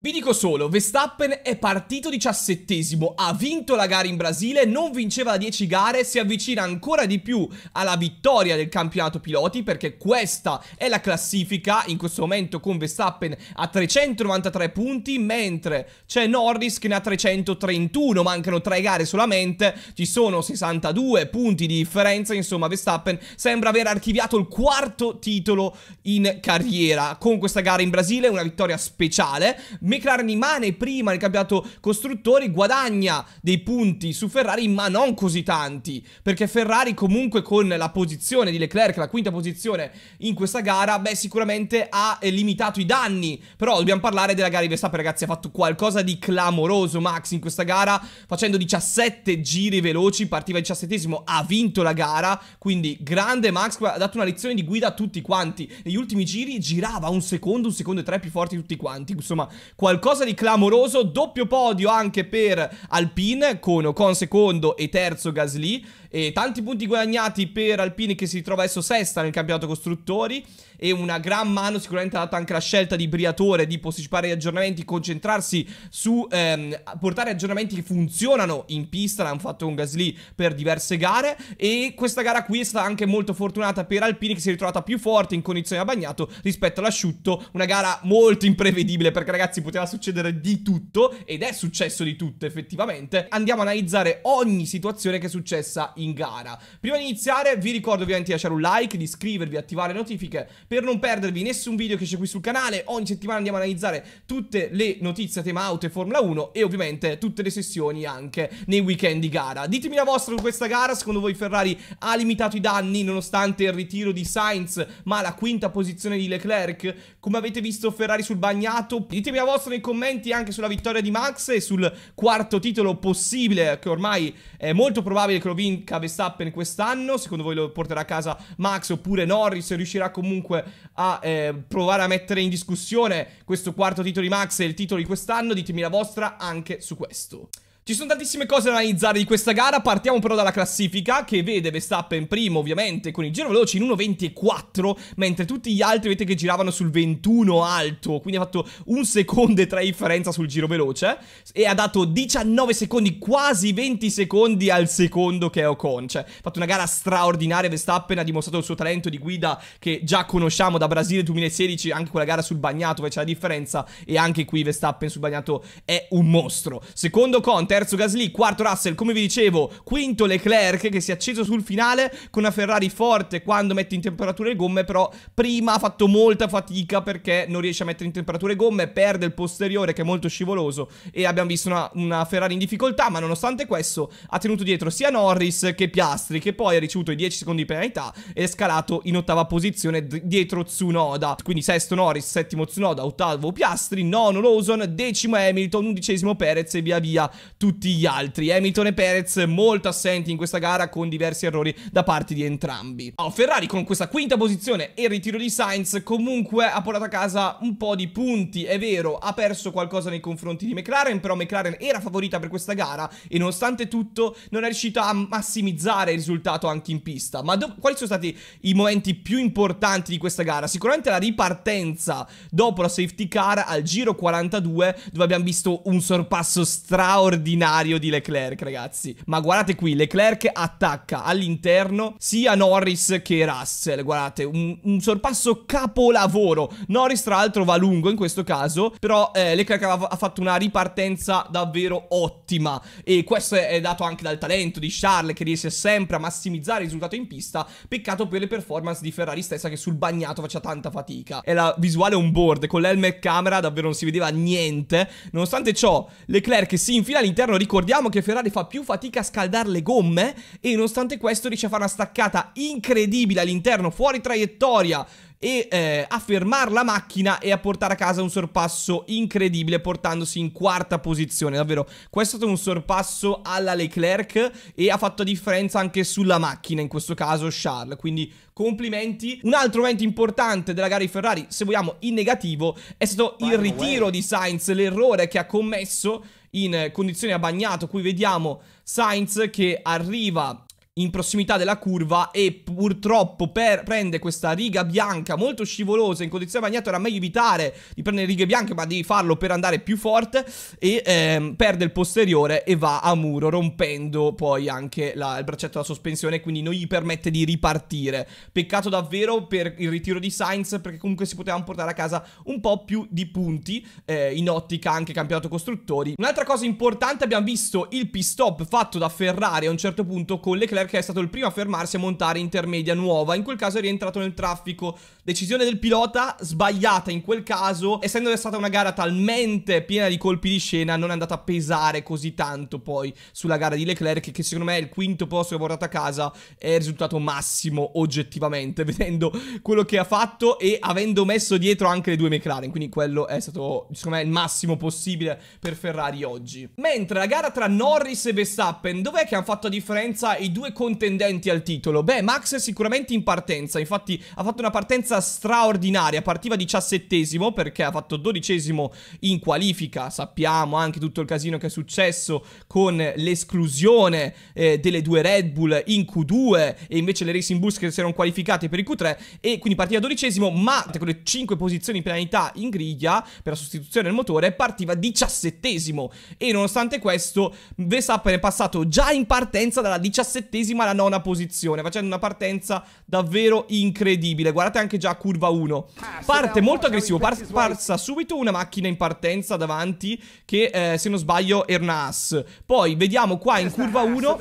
Vi dico solo, Verstappen è partito diciassettesimo, ha vinto la gara in Brasile, non vinceva da 10 gare, si avvicina ancora di più alla vittoria del campionato piloti perché questa è la classifica in questo momento con Verstappen a 393 punti, mentre c'è Norris che ne ha 331, mancano 3 gare solamente, ci sono 62 punti di differenza, insomma Verstappen sembra aver archiviato il quarto titolo in carriera con questa gara in Brasile, una vittoria speciale McLaren rimane prima nel campionato costruttori, guadagna dei punti su Ferrari, ma non così tanti, perché Ferrari comunque con la posizione di Leclerc, la quinta posizione in questa gara, beh sicuramente ha limitato i danni, però dobbiamo parlare della gara di Verstappen, ragazzi, ha fatto qualcosa di clamoroso Max in questa gara, facendo 17 giri veloci, partiva 17esimo, ha vinto la gara, quindi grande Max, ha dato una lezione di guida a tutti quanti, negli ultimi giri girava un secondo, un secondo e tre più forti tutti quanti, insomma qualcosa di clamoroso, doppio podio anche per Alpine con Ocon secondo e terzo Gasly e tanti punti guadagnati per Alpine che si ritrova adesso sesta nel campionato costruttori e una gran mano sicuramente ha dato anche la scelta di Briatore di posticipare gli aggiornamenti, concentrarsi su ehm, portare aggiornamenti che funzionano in pista, l'hanno fatto con Gasly per diverse gare e questa gara qui è stata anche molto fortunata per Alpini che si è ritrovata più forte in condizioni a bagnato rispetto all'asciutto, una gara molto imprevedibile perché ragazzi poteva succedere di tutto ed è successo di tutto effettivamente. Andiamo a analizzare ogni situazione che è successa in gara. Prima di iniziare vi ricordo ovviamente di lasciare un like, di iscrivervi, attivare le notifiche per non perdervi nessun video che c'è qui sul canale. Ogni settimana andiamo ad analizzare tutte le notizie a tema auto e Formula 1 e ovviamente tutte le sessioni anche nei weekend di gara. Ditemi la vostra su questa gara, secondo voi Ferrari ha limitato i danni nonostante il ritiro di Sainz ma la quinta posizione di Leclerc? Come avete visto Ferrari sul bagnato? Ditemi la vostra nei commenti anche sulla vittoria di Max e sul quarto titolo possibile che ormai è molto probabile che lo vinca Verstappen quest'anno. Secondo voi lo porterà a casa Max oppure Norris riuscirà comunque comunque a eh, provare a mettere in discussione questo quarto titolo di Max e il titolo di quest'anno, ditemi la vostra anche su questo. Ci sono tantissime cose da analizzare di questa gara, partiamo però dalla classifica che vede Verstappen primo ovviamente con il giro veloce in 1.24 mentre tutti gli altri vedete che giravano sul 21 alto, quindi ha fatto un secondo e tre differenza sul giro veloce eh. e ha dato 19 secondi, quasi 20 secondi al secondo che è Ocon, cioè ha fatto una gara straordinaria Verstappen ha dimostrato il suo talento di guida che già conosciamo da Brasile 2016, anche quella gara sul bagnato dove c'è la differenza e anche qui Verstappen sul bagnato è un mostro. Secondo Conte terzo Gasly, quarto Russell, come vi dicevo, quinto Leclerc che si è acceso sul finale con una Ferrari forte quando mette in temperatura le gomme, però prima ha fatto molta fatica perché non riesce a mettere in temperatura le gomme, perde il posteriore che è molto scivoloso e abbiamo visto una, una Ferrari in difficoltà, ma nonostante questo ha tenuto dietro sia Norris che Piastri che poi ha ricevuto i 10 secondi di penalità ed è scalato in ottava posizione dietro Tsunoda, quindi sesto Norris, settimo Tsunoda, ottavo Piastri, nono Lawson, decimo Hamilton, undicesimo Perez e via via tutti gli altri. Hamilton eh, e Perez molto assenti in questa gara con diversi errori da parte di entrambi. Oh, Ferrari con questa quinta posizione e il ritiro di Sainz comunque ha portato a casa un po' di punti, è vero, ha perso qualcosa nei confronti di McLaren, però McLaren era favorita per questa gara e nonostante tutto non è riuscita a massimizzare il risultato anche in pista. Ma quali sono stati i momenti più importanti di questa gara? Sicuramente la ripartenza dopo la safety car al giro 42 dove abbiamo visto un sorpasso straordinario straordinario di Leclerc, ragazzi. Ma guardate qui, Leclerc attacca all'interno sia Norris che Russell. Guardate, un, un, sorpasso capolavoro. Norris, tra l'altro, va lungo in questo caso, però eh, Leclerc ha, ha, fatto una ripartenza davvero ottima. E questo è, è dato anche dal talento di Charles, che riesce sempre a massimizzare il risultato in pista. Peccato per le performance di Ferrari stessa, che sul bagnato faccia tanta fatica. E la visuale on board, con l'helmet camera davvero non si vedeva niente. Nonostante ciò, Leclerc si infila all'interno all'interno. Ricordiamo che Ferrari fa più fatica a scaldare le gomme e nonostante questo riesce a fare una staccata incredibile all'interno, fuori traiettoria e eh, a fermare la macchina e a portare a casa un sorpasso incredibile portandosi in quarta posizione davvero questo è stato un sorpasso alla Leclerc e ha fatto differenza anche sulla macchina in questo caso Charles quindi complimenti un altro momento importante della gara di Ferrari se vogliamo in negativo è stato il ritiro di Sainz l'errore che ha commesso in condizioni a bagnato. Qui vediamo Sainz che arriva in prossimità della curva e purtroppo prende questa riga bianca molto scivolosa in condizione bagnata era meglio evitare di prendere righe bianche ma di farlo per andare più forte e ehm, perde il posteriore e va a muro rompendo poi anche la, il braccetto della sospensione quindi non gli permette di ripartire peccato davvero per il ritiro di Sainz perché comunque si potevano portare a casa un po' più di punti eh, in ottica anche campionato costruttori un'altra cosa importante abbiamo visto il pit stop fatto da Ferrari a un certo punto con Leclerc perché è stato il primo a fermarsi e montare intermedia nuova. In quel caso è rientrato nel traffico. Decisione del pilota sbagliata in quel caso, essendo stata una gara talmente piena di colpi di scena, non è andata a pesare così tanto poi sulla gara di Leclerc, che secondo me è il quinto posto che ha portato a casa, è il risultato massimo oggettivamente, vedendo quello che ha fatto e avendo messo dietro anche le due McLaren. Quindi quello è stato, secondo me, il massimo possibile per Ferrari oggi. Mentre la gara tra Norris e Verstappen, dov'è che hanno fatto la differenza i due contendenti al titolo? Beh, Max è sicuramente in partenza, infatti ha fatto una partenza straordinaria, partiva diciassettesimo perché ha fatto dodicesimo in qualifica, sappiamo anche tutto il casino che è successo con l'esclusione eh, delle due Red Bull in Q2 e invece le Racing Bulls che si erano qualificate per il Q3 e quindi partiva dodicesimo ma con le 5 posizioni in penalità in griglia per la sostituzione del motore partiva diciassettesimo e nonostante questo Verstappen è passato già in partenza dalla diciassettesima all'ennesima alla nona posizione, facendo una partenza davvero incredibile. Guardate anche già curva 1. Ah, Parte molto aggressivo, par parsa subito una macchina in partenza davanti che eh, se non sbaglio era una As. Poi vediamo qua in curva 1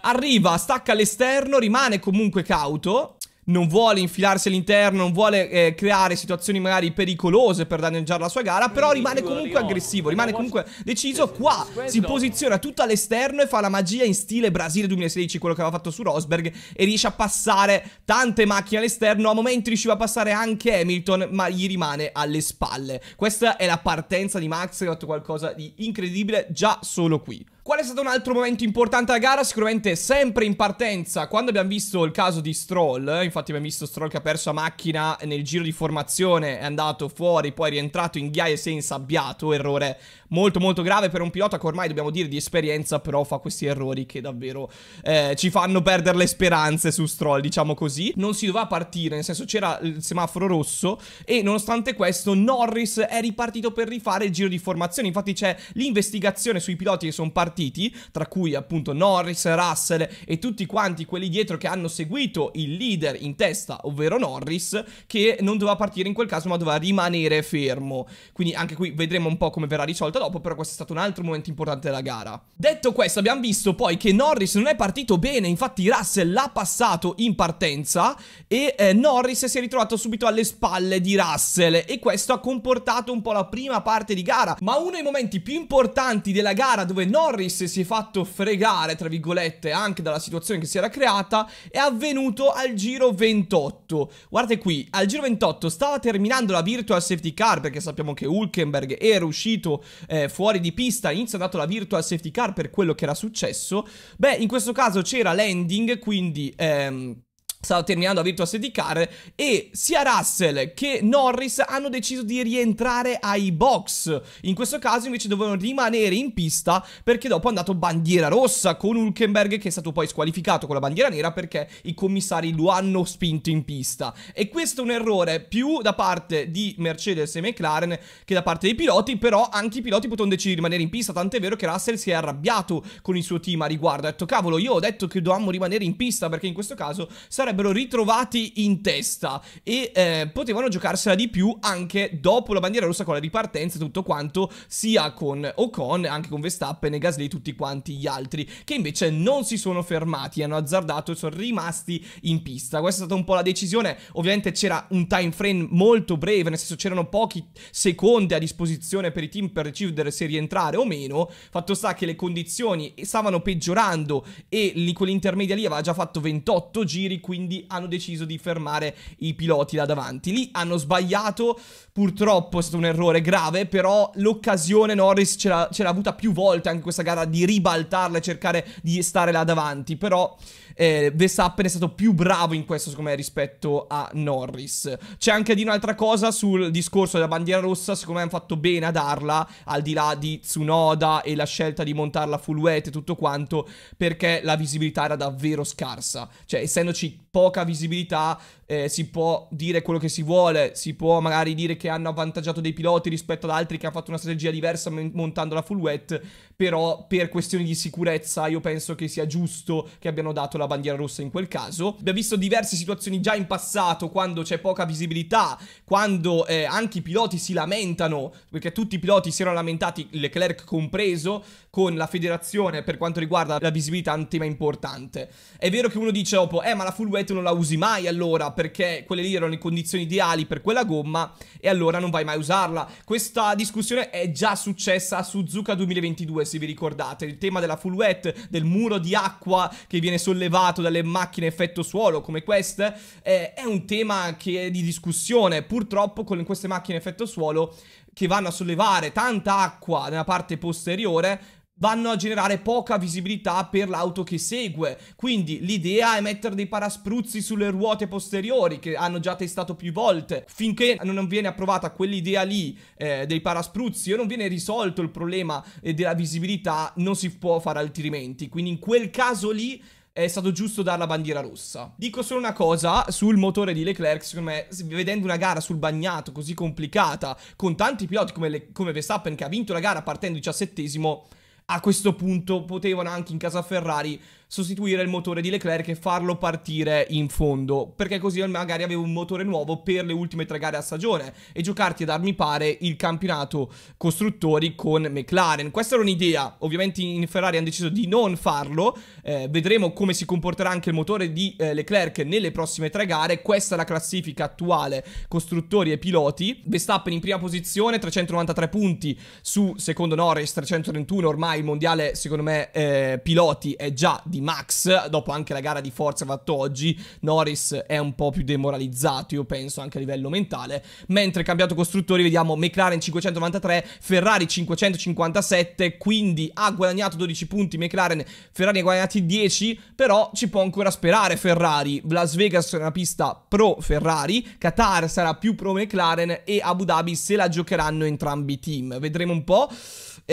arriva, stacca all'esterno, rimane comunque cauto non vuole infilarsi all'interno, non vuole eh, creare situazioni magari pericolose per danneggiare la sua gara, però rimane comunque aggressivo, rimane comunque deciso. Qua si posiziona tutto all'esterno e fa la magia in stile Brasile 2016, quello che aveva fatto su Rosberg, e riesce a passare tante macchine all'esterno. A momenti riusciva a passare anche Hamilton, ma gli rimane alle spalle. Questa è la partenza di Max che ha fatto qualcosa di incredibile già solo qui. Qual è stato un altro momento importante della gara? Sicuramente sempre in partenza, quando abbiamo visto il caso di Stroll, eh, infatti abbiamo visto Stroll che ha perso la macchina nel giro di formazione, è andato fuori, poi è rientrato in ghiaia e si è insabbiato, errore molto molto grave per un pilota che ormai dobbiamo dire di esperienza, però fa questi errori che davvero eh, ci fanno perdere le speranze su Stroll, diciamo così. Non si doveva partire, nel senso c'era il semaforo rosso e nonostante questo Norris è ripartito per rifare il giro di formazione, infatti c'è l'investigazione sui piloti che sono partiti, tra cui appunto Norris, Russell e tutti quanti quelli dietro che hanno seguito il leader in testa, ovvero Norris, che non doveva partire in quel caso ma doveva rimanere fermo. Quindi anche qui vedremo un po' come verrà risolto dopo, però questo è stato un altro momento importante della gara. Detto questo, abbiamo visto poi che Norris non è partito bene, infatti Russell l'ha passato in partenza e eh, Norris si è ritrovato subito alle spalle di Russell e questo ha comportato un po' la prima parte di gara, ma uno dei momenti più importanti della gara dove Norris si è fatto fregare, tra virgolette, anche dalla situazione che si era creata, è avvenuto al giro 28. Guardate qui, al giro 28 stava terminando la virtual safety car perché sappiamo che Hulkenberg era uscito eh, fuori di pista, inizio è andato la virtual safety car per quello che era successo, beh in questo caso c'era landing, quindi... Ehm, stava terminando a Virtua City Car e sia Russell che Norris hanno deciso di rientrare ai box in questo caso invece dovevano rimanere in pista perché dopo è andato bandiera rossa con Hulkenberg che è stato poi squalificato con la bandiera nera perché i commissari lo hanno spinto in pista e questo è un errore più da parte di Mercedes e McLaren che da parte dei piloti però anche i piloti potevano decidere di rimanere in pista tant'è vero che Russell si è arrabbiato con il suo team a riguardo ha detto cavolo io ho detto che dovevamo rimanere in pista perché in questo caso sarebbe sarebbero ritrovati in testa e eh, potevano giocarsela di più anche dopo la bandiera rossa con la ripartenza e tutto quanto, sia con Ocon, anche con Verstappen e Gasly tutti quanti gli altri, che invece non si sono fermati, hanno azzardato e sono rimasti in pista. Questa è stata un po' la decisione, ovviamente c'era un time frame molto breve, nel senso c'erano pochi secondi a disposizione per i team per decidere se rientrare o meno, fatto sta che le condizioni stavano peggiorando e quell'intermedia lì aveva già fatto 28 giri, quindi quindi hanno deciso di fermare i piloti là davanti. Lì hanno sbagliato, purtroppo è stato un errore grave, però l'occasione Norris ce l'ha avuta più volte anche questa gara di ribaltarla e cercare di stare là davanti, però eh, Verstappen è stato più bravo in questo secondo me rispetto a Norris. C'è anche di un'altra cosa sul discorso della bandiera rossa, secondo me hanno fatto bene a darla, al di là di Tsunoda e la scelta di montarla full wet e tutto quanto, perché la visibilità era davvero scarsa. Cioè, essendoci poca visibilità, eh, si può dire quello che si vuole, si può magari dire che hanno avvantaggiato dei piloti rispetto ad altri che hanno fatto una strategia diversa montando la full wet, però per questioni di sicurezza io penso che sia giusto che abbiano dato la bandiera rossa in quel caso. Abbiamo visto diverse situazioni già in passato quando c'è poca visibilità, quando eh, anche i piloti si lamentano, perché tutti i piloti si erano lamentati, Leclerc compreso, con la federazione per quanto riguarda la visibilità, un tema importante. È vero che uno dice dopo, eh ma la full wet non la usi mai allora, perché quelle lì erano le condizioni ideali per quella gomma e allora non vai mai a usarla. Questa discussione è già successa a Suzuka 2022 se vi ricordate, il tema della full wet, del muro di acqua che viene sollevato dalle macchine effetto suolo come queste, eh, è un tema che è di discussione. Purtroppo con queste macchine effetto suolo che vanno a sollevare tanta acqua nella parte posteriore vanno a generare poca visibilità per l'auto che segue. Quindi l'idea è mettere dei paraspruzzi sulle ruote posteriori che hanno già testato più volte. Finché non viene approvata quell'idea lì eh, dei paraspruzzi o non viene risolto il problema eh, della visibilità, non si può fare altrimenti. Quindi in quel caso lì è stato giusto dare la bandiera rossa. Dico solo una cosa sul motore di Leclerc, secondo me, vedendo una gara sul bagnato così complicata, con tanti piloti come, le, come Verstappen che ha vinto la gara partendo diciassettesimo, a questo punto potevano anche in casa Ferrari sostituire il motore di Leclerc e farlo partire in fondo, perché così magari avevo un motore nuovo per le ultime tre gare a stagione e giocarti ad armi pare il campionato costruttori con McLaren. Questa era un'idea, ovviamente in Ferrari hanno deciso di non farlo, eh, vedremo come si comporterà anche il motore di eh, Leclerc nelle prossime tre gare, questa è la classifica attuale costruttori e piloti, Verstappen in prima posizione 393 punti su secondo Norris 331 ormai il mondiale secondo me eh, piloti è già di di Max, dopo anche la gara di forza fatto oggi, Norris è un po' più demoralizzato, io penso, anche a livello mentale, mentre cambiato costruttori vediamo McLaren 593, Ferrari 557, quindi ha guadagnato 12 punti McLaren, Ferrari ha guadagnati 10, però ci può ancora sperare Ferrari, Las Vegas è una pista pro Ferrari, Qatar sarà più pro McLaren e Abu Dhabi se la giocheranno entrambi i team, vedremo un po'.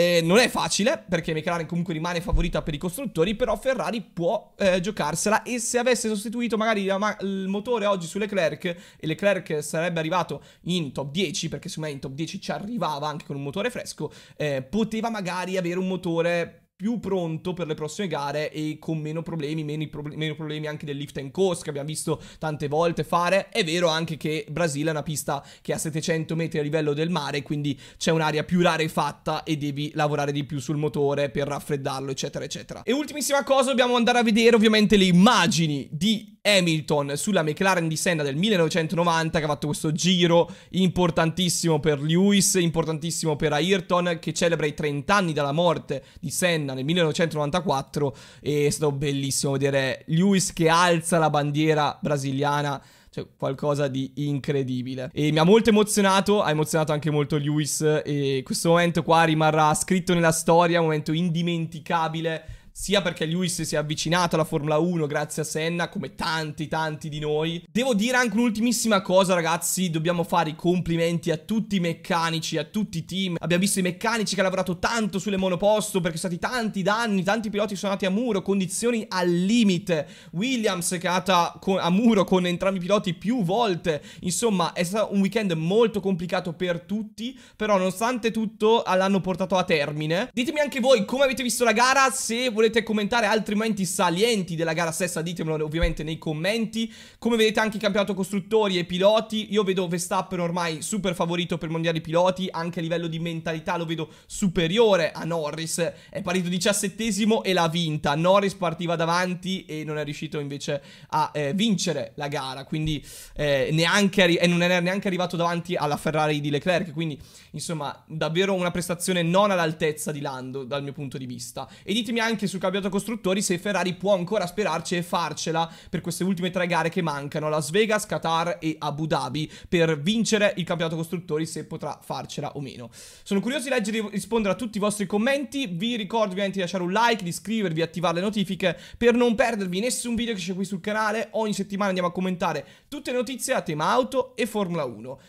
Eh, non è facile perché McLaren comunque rimane favorita per i costruttori, però Ferrari può eh, giocarsela e se avesse sostituito magari la, ma, il motore oggi su Leclerc e Leclerc sarebbe arrivato in top 10 perché secondo me in top 10 ci arrivava anche con un motore fresco, eh, poteva magari avere un motore più pronto per le prossime gare e con meno problemi, meno, pro- meno problemi anche del lift and coast che abbiamo visto tante volte fare. È vero anche che Brasile è una pista che è a 700 metri a livello del mare, quindi c'è un'area più rarefatta e devi lavorare di più sul motore per raffreddarlo, eccetera, eccetera. E ultimissima cosa, dobbiamo andare a vedere ovviamente le immagini di Hamilton sulla McLaren di Senna del 1990 che ha fatto questo giro importantissimo per Lewis, importantissimo per Ayrton che celebra i 30 anni dalla morte di Senna nel 1994 e è stato bellissimo vedere Lewis che alza la bandiera brasiliana cioè qualcosa di incredibile. E mi ha molto emozionato, ha emozionato anche molto Lewis e questo momento qua rimarrà scritto nella storia, un momento indimenticabile sia perché Lewis si è avvicinato alla Formula 1 grazie a Senna, come tanti tanti di noi. Devo dire anche un'ultimissima cosa ragazzi, dobbiamo fare i complimenti a tutti i meccanici, a tutti i team. Abbiamo visto i meccanici che hanno lavorato tanto sulle monoposto perché sono stati tanti danni, tanti piloti sono andati a muro, condizioni al limite. Williams che è andata a muro con entrambi i piloti più volte. Insomma è stato un weekend molto complicato per tutti, però nonostante tutto l'hanno portato a termine. Ditemi anche voi come avete visto la gara, se volete volete commentare altri momenti salienti della gara stessa ditemelo ovviamente nei commenti. Come vedete anche il campionato costruttori e piloti, io vedo Verstappen ormai super favorito per il mondiale piloti, anche a livello di mentalità lo vedo superiore a Norris, è partito diciassettesimo e l'ha vinta, Norris partiva davanti e non è riuscito invece a eh, vincere la gara, quindi eh, neanche, e non è neanche arrivato davanti alla Ferrari di Leclerc, quindi insomma davvero una prestazione non all'altezza di Lando dal mio punto di vista. E ditemi anche su sul campionato costruttori se Ferrari può ancora sperarci e farcela per queste ultime tre gare che mancano, Las Vegas, Qatar e Abu Dhabi, per vincere il campionato costruttori se potrà farcela o meno. Sono curioso di leggere e rispondere a tutti i vostri commenti, vi ricordo ovviamente di lasciare un like, di iscrivervi, e attivare le notifiche per non perdervi nessun video che c'è qui sul canale, ogni settimana andiamo a commentare tutte le notizie a tema auto e Formula 1.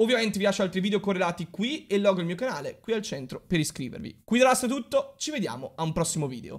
Ovviamente vi lascio altri video correlati qui e il logo del mio canale qui al centro per iscrivervi. Qui da tutto, ci vediamo a un prossimo video.